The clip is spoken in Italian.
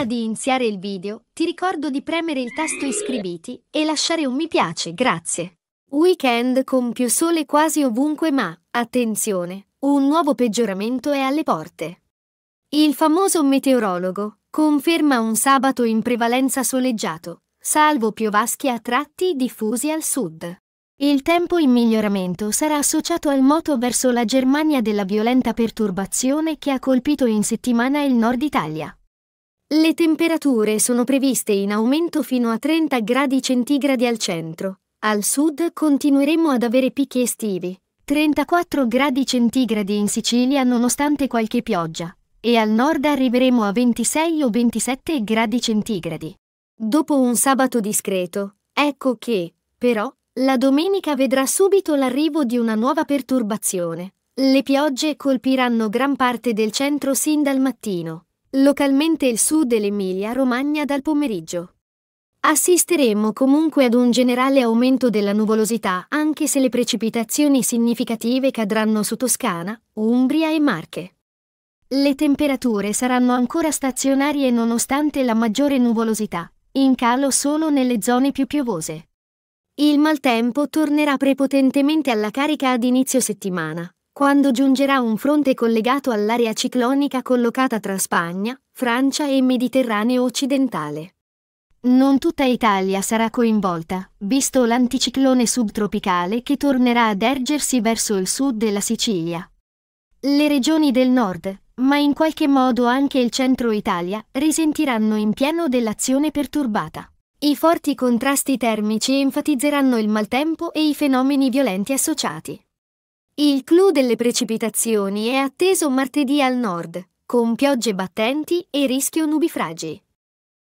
Prima di iniziare il video, ti ricordo di premere il tasto iscriviti e lasciare un mi piace, grazie. Weekend con più sole quasi ovunque ma, attenzione, un nuovo peggioramento è alle porte. Il famoso meteorologo conferma un sabato in prevalenza soleggiato, salvo piovaschi a tratti diffusi al sud. Il tempo in miglioramento sarà associato al moto verso la Germania della violenta perturbazione che ha colpito in settimana il nord Italia. Le temperature sono previste in aumento fino a 30 gradi centigradi al centro. Al sud continueremo ad avere picchi estivi. 34 gradi centigradi in Sicilia nonostante qualche pioggia. E al nord arriveremo a 26 o 27 gradi centigradi. Dopo un sabato discreto, ecco che, però, la domenica vedrà subito l'arrivo di una nuova perturbazione. Le piogge colpiranno gran parte del centro sin dal mattino. Localmente il sud dell'Emilia-Romagna dal pomeriggio. Assisteremo comunque ad un generale aumento della nuvolosità, anche se le precipitazioni significative cadranno su Toscana, Umbria e Marche. Le temperature saranno ancora stazionarie nonostante la maggiore nuvolosità, in calo solo nelle zone più piovose. Il maltempo tornerà prepotentemente alla carica ad inizio settimana, quando giungerà un fronte collegato all'area ciclonica collocata tra Spagna, Francia e Mediterraneo occidentale. Non tutta Italia sarà coinvolta, visto l'anticiclone subtropicale che tornerà ad ergersi verso il sud della Sicilia. Le regioni del nord, ma in qualche modo anche il centro Italia, risentiranno in pieno dell'azione perturbata. I forti contrasti termici enfatizzeranno il maltempo e i fenomeni violenti associati. Il clou delle precipitazioni è atteso martedì al nord, con piogge battenti e rischio nubifragi.